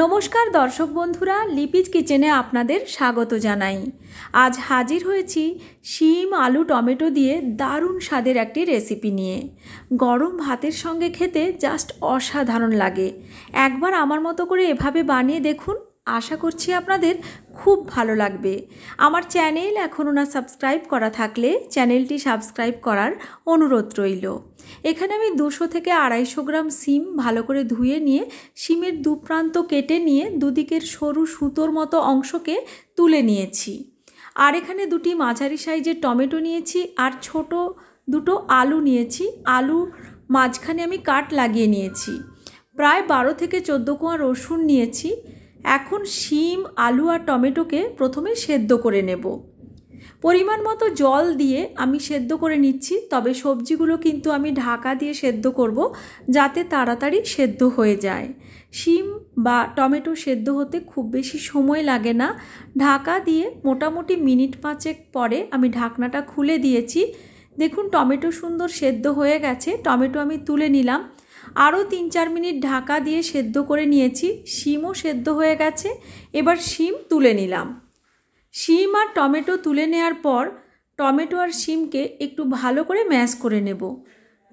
নমস্কার দর্শক বন্ধুরা লিপিজ কিচেনে আপনাদের স্বাগত জানাই আজ হাজির হয়েছি শিম আলু টমেটো দিয়ে দারুণ স্বাদের একটি রেসিপি নিয়ে গরম ভাতের সঙ্গে খেতে জাস্ট অসাধারণ লাগে একবার আমার মতো করে এভাবে বানিয়ে দেখুন আশা করছি আপনাদের খুব ভালো লাগবে আমার চ্যানেল এখনও না সাবস্ক্রাইব করা থাকলে চ্যানেলটি সাবস্ক্রাইব করার অনুরোধ রইল এখানে আমি দুশো থেকে আড়াইশো গ্রাম সিম ভালো করে ধুয়ে নিয়ে সিমের দুপ্রান্ত কেটে নিয়ে দুদিকের সরু সুতোর মতো অংশকে তুলে নিয়েছি আর এখানে দুটি মাঝারি সাইজের টমেটো নিয়েছি আর ছোট দুটো আলু নিয়েছি আলু মাঝখানে আমি কাট লাগিয়ে নিয়েছি প্রায় বারো থেকে চোদ্দো কোয়া রসুন নিয়েছি এখন শিম আলু আর টমেটোকে প্রথমে সেদ্ধ করে নেব পরিমাণ মতো জল দিয়ে আমি সেদ্ধ করে নিচ্ছি তবে সবজিগুলো কিন্তু আমি ঢাকা দিয়ে সেদ্ধ করব যাতে তাড়াতাড়ি সেদ্ধ হয়ে যায় শিম বা টমেটো সেদ্ধ হতে খুব বেশি সময় লাগে না ঢাকা দিয়ে মোটামুটি মিনিট পাঁচেক পরে আমি ঢাকনাটা খুলে দিয়েছি দেখুন টমেটো সুন্দর সেদ্ধ হয়ে গেছে টমেটো আমি তুলে নিলাম আরও তিন চার মিনিট ঢাকা দিয়ে সেদ্ধ করে নিয়েছি শিমও সেদ্ধ হয়ে গেছে এবার শিম তুলে নিলাম শিম আর টমেটো তুলে নেওয়ার পর টমেটো আর শিমকে একটু ভালো করে ম্যাশ করে নেব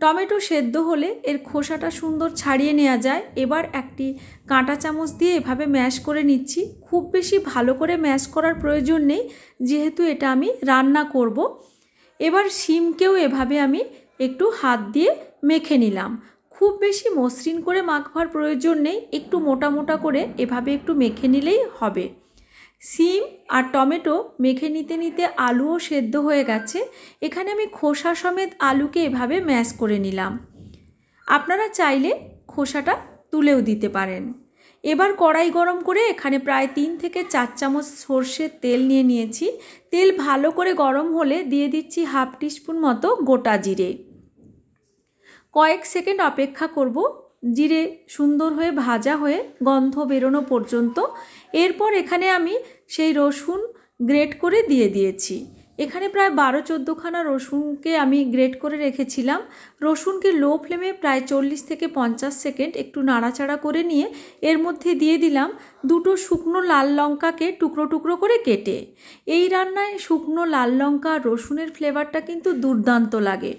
টমেটো সেদ্ধ হলে এর খোসাটা সুন্দর ছাড়িয়ে নেওয়া যায় এবার একটি কাঁটা চামচ দিয়ে এভাবে ম্যাশ করে নিচ্ছি খুব বেশি ভালো করে ম্যাশ করার প্রয়োজন নেই যেহেতু এটা আমি রান্না করব এবার শিমকেও এভাবে আমি একটু হাত দিয়ে মেখে নিলাম খুব বেশি মসৃণ করে মাখবার প্রয়োজন নেই একটু মোটা মোটা করে এভাবে একটু মেখে নিলেই হবে সিম আর টমেটো মেখে নিতে নিতে আলুও সেদ্ধ হয়ে গেছে এখানে আমি খোসা সমেত আলুকে এভাবে ম্যাশ করে নিলাম আপনারা চাইলে খোসাটা তুলেও দিতে পারেন এবার কড়াই গরম করে এখানে প্রায় তিন থেকে চার চামচ সর্ষের তেল নিয়ে নিয়েছি তেল ভালো করে গরম হলে দিয়ে দিচ্ছি হাফ টিস্পুন মতো গোটা জিরে কয়েক সেকেন্ড অপেক্ষা করব জিরে সুন্দর হয়ে ভাজা হয়ে গন্ধ বেরোনো পর্যন্ত এরপর এখানে আমি সেই রসুন গ্রেট করে দিয়ে দিয়েছি এখানে প্রায় বারো চোদ্দোখানা রসুনকে আমি গ্রেট করে রেখেছিলাম রসুনকে লো ফ্লেমে প্রায় চল্লিশ থেকে পঞ্চাশ সেকেন্ড একটু নাড়াচাড়া করে নিয়ে এর মধ্যে দিয়ে দিলাম দুটো শুকনো লাল লঙ্কাকে টুকরো টুকরো করে কেটে এই রান্নায় শুকনো লাল লঙ্কা রসুনের ফ্লেভারটা কিন্তু দুর্দান্ত লাগে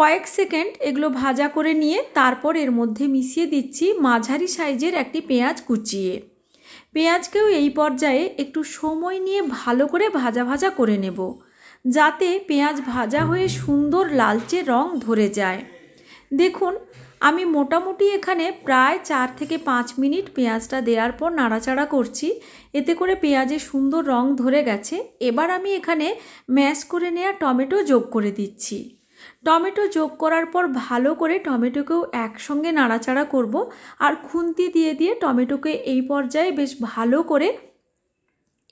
কয়েক সেকেন্ড এগুলো ভাজা করে নিয়ে তারপর এর মধ্যে মিশিয়ে দিচ্ছি মাঝারি সাইজের একটি পেঁয়াজ কুচিয়ে পেঁয়াজকেও এই পর্যায়ে একটু সময় নিয়ে ভালো করে ভাজা ভাজা করে নেব যাতে পেঁয়াজ ভাজা হয়ে সুন্দর লালচে রং ধরে যায় দেখুন আমি মোটামুটি এখানে প্রায় চার থেকে পাঁচ মিনিট পেঁয়াজটা দেওয়ার পর নাড়াচাড়া করছি এতে করে পেঁয়াজে সুন্দর রং ধরে গেছে এবার আমি এখানে ম্যাশ করে নেওয়া টমেটো যোগ করে দিচ্ছি টমেটো যোগ করার পর ভালো করে টমেটোকেও একসঙ্গে নাড়াচাড়া করব আর খুন্তি দিয়ে দিয়ে টমেটোকে এই পর্যায়ে বেশ ভালো করে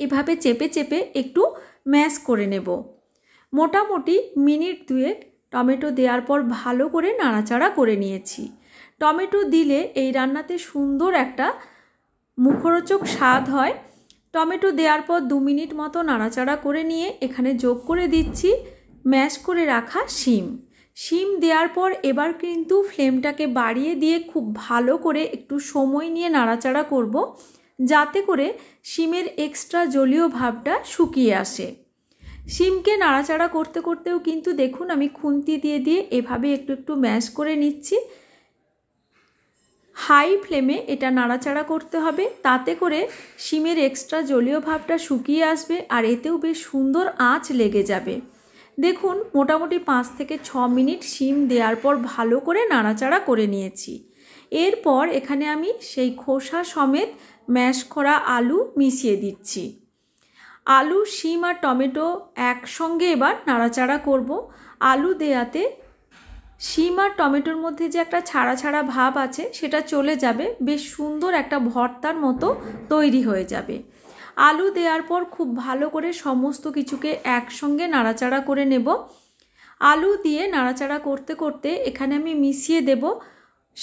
এভাবে চেপে চেপে একটু ম্যাশ করে নেব মোটামুটি মিনিট দুয়েক টমেটো দেওয়ার পর ভালো করে নাড়াচাড়া করে নিয়েছি টমেটো দিলে এই রান্নাতে সুন্দর একটা মুখরোচক স্বাদ হয় টমেটো দেওয়ার পর দু মিনিট মতো নাড়াচাড়া করে নিয়ে এখানে যোগ করে দিচ্ছি ম্যাশ করে রাখা শিম শিম দেওয়ার পর এবার কিন্তু ফ্লেমটাকে বাড়িয়ে দিয়ে খুব ভালো করে একটু সময় নিয়ে নাড়াচাড়া করব যাতে করে শিমের এক্সট্রা জলীয় ভাবটা শুকিয়ে আসে শিমকে নাড়াচাড়া করতে করতেও কিন্তু দেখুন আমি খুন্তি দিয়ে দিয়ে এভাবে একটু একটু ম্যাশ করে নিচ্ছি হাই ফ্লেমে এটা নাড়াচাড়া করতে হবে তাতে করে শিমের এক্সট্রা জলীয় ভাবটা শুকিয়ে আসবে আর এতেও বেশ সুন্দর আঁচ লেগে যাবে দেখুন মোটামুটি পাঁচ থেকে ছ মিনিট শিম দেওয়ার পর ভালো করে নাড়াচাড়া করে নিয়েছি এরপর এখানে আমি সেই খোসা সমেত ম্যাশ করা আলু মিশিয়ে দিচ্ছি আলু শিম আর টমেটো একসঙ্গে এবার নাড়াচাড়া করব আলু দেয়াতে শিম আর টমেটোর মধ্যে যে একটা ছাড়া ছাড়া ভাব আছে সেটা চলে যাবে বেশ সুন্দর একটা ভর্তার মতো তৈরি হয়ে যাবে আলু দেওয়ার পর খুব ভালো করে সমস্ত কিছুকে একসঙ্গে নাড়াচাড়া করে নেব আলু দিয়ে নাড়াচাড়া করতে করতে এখানে আমি মিশিয়ে দেব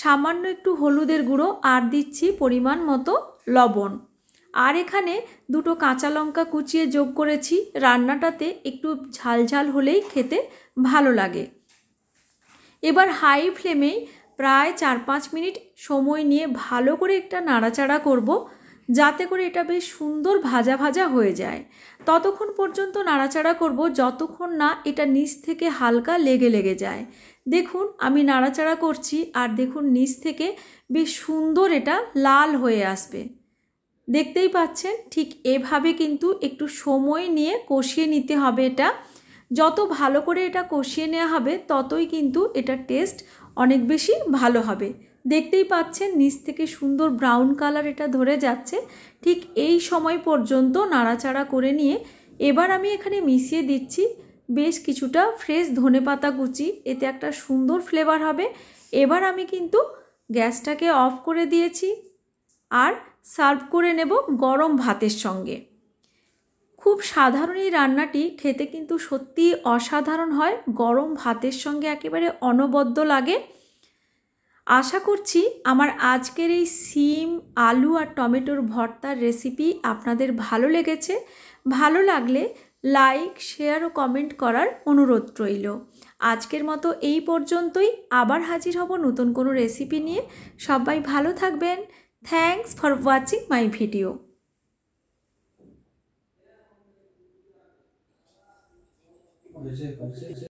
সামান্য একটু হলুদের গুঁড়ো আর দিচ্ছি পরিমাণ মতো লবণ আর এখানে দুটো কাঁচা লঙ্কা কুচিয়ে যোগ করেছি রান্নাটাতে একটু ঝালঝাল হলেই খেতে ভালো লাগে এবার হাই ফ্লেমেই প্রায় চার পাঁচ মিনিট সময় নিয়ে ভালো করে একটা নাড়াচাড়া করব যাতে করে এটা বেশ সুন্দর ভাজা ভাজা হয়ে যায় ততক্ষণ পর্যন্ত নাড়াচাড়া করব যতক্ষণ না এটা নিচ থেকে হালকা লেগে লেগে যায় দেখুন আমি নাড়াচাড়া করছি আর দেখুন নিচ থেকে বেশ সুন্দর এটা লাল হয়ে আসবে দেখতেই পাচ্ছেন ঠিক এভাবে কিন্তু একটু সময় নিয়ে কষিয়ে নিতে হবে এটা যত ভালো করে এটা কষিয়ে নেওয়া হবে ততই কিন্তু এটা টেস্ট অনেক বেশি ভালো হবে দেখতেই পাচ্ছেন নিচ থেকে সুন্দর ব্রাউন কালার এটা ধরে যাচ্ছে ঠিক এই সময় পর্যন্ত নাড়াচাড়া করে নিয়ে এবার আমি এখানে মিশিয়ে দিচ্ছি বেশ কিছুটা ফ্রেশ ধনে পাতা কুচি এতে একটা সুন্দর ফ্লেভার হবে এবার আমি কিন্তু গ্যাসটাকে অফ করে দিয়েছি আর সার্ভ করে নেব গরম ভাতের সঙ্গে খুব সাধারণ এই রান্নাটি খেতে কিন্তু সত্যি অসাধারণ হয় গরম ভাতের সঙ্গে একেবারে অনবদ্য লাগে আশা করছি আমার আজকের এই সিম আলু আর টমেটোর ভর্তার রেসিপি আপনাদের ভালো লেগেছে ভালো লাগলে লাইক শেয়ার ও কমেন্ট করার অনুরোধ রইল আজকের মতো এই পর্যন্তই আবার হাজির হব নতুন কোনো রেসিপি নিয়ে সবাই ভালো থাকবেন thanks for watching my video